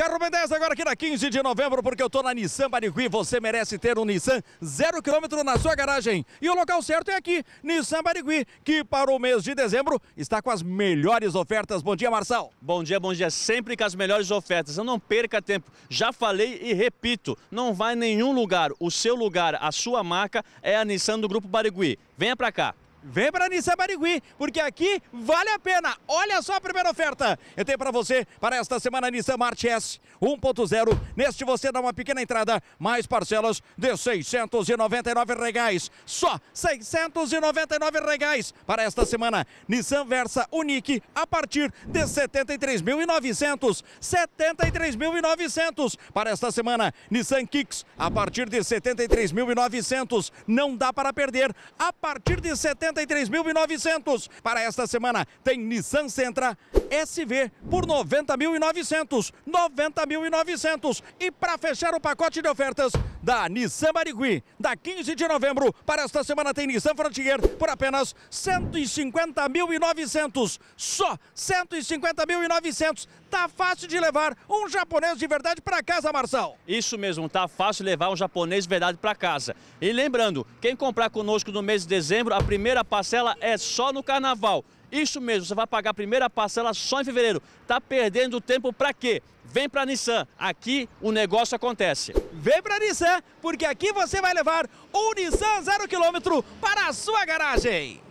Carro B10 agora aqui na 15 de novembro, porque eu tô na Nissan Barigui. Você merece ter um Nissan zero quilômetro na sua garagem. E o local certo é aqui, Nissan Barigui, que para o mês de dezembro está com as melhores ofertas. Bom dia, Marçal. Bom dia, bom dia. Sempre com as melhores ofertas. Eu não perca tempo. Já falei e repito, não vai em nenhum lugar. O seu lugar, a sua marca é a Nissan do Grupo Barigui. Venha para cá. Vem para Nissan porque aqui vale a pena. Olha só a primeira oferta. Eu tenho para você para esta semana Nissan March S 1.0. Neste você dá uma pequena entrada, mais parcelas de 699 reais. Só 699 reais para esta semana Nissan Versa Unique a partir de 73.900, 73.900 para esta semana Nissan Kicks a partir de 73.900. Não dá para perder a partir de 70 93.900. Para esta semana tem Nissan Sentra SV por 90.900. 90.900. E para fechar o pacote de ofertas, da Nissan Barigui. Da 15 de novembro para esta semana tem Nissan Frontier por apenas 150.900. Só 150.900. Tá fácil de levar um japonês de verdade para casa, Marçal. Isso mesmo, tá fácil levar um japonês de verdade para casa. E lembrando, quem comprar conosco no mês de dezembro, a primeira parcela é só no carnaval. Isso mesmo, você vai pagar a primeira parcela só em fevereiro. Tá perdendo tempo para quê? Vem para Nissan. Aqui o negócio acontece. Vem para Nissan porque aqui você vai levar o Nissan zero quilômetro para a sua garagem.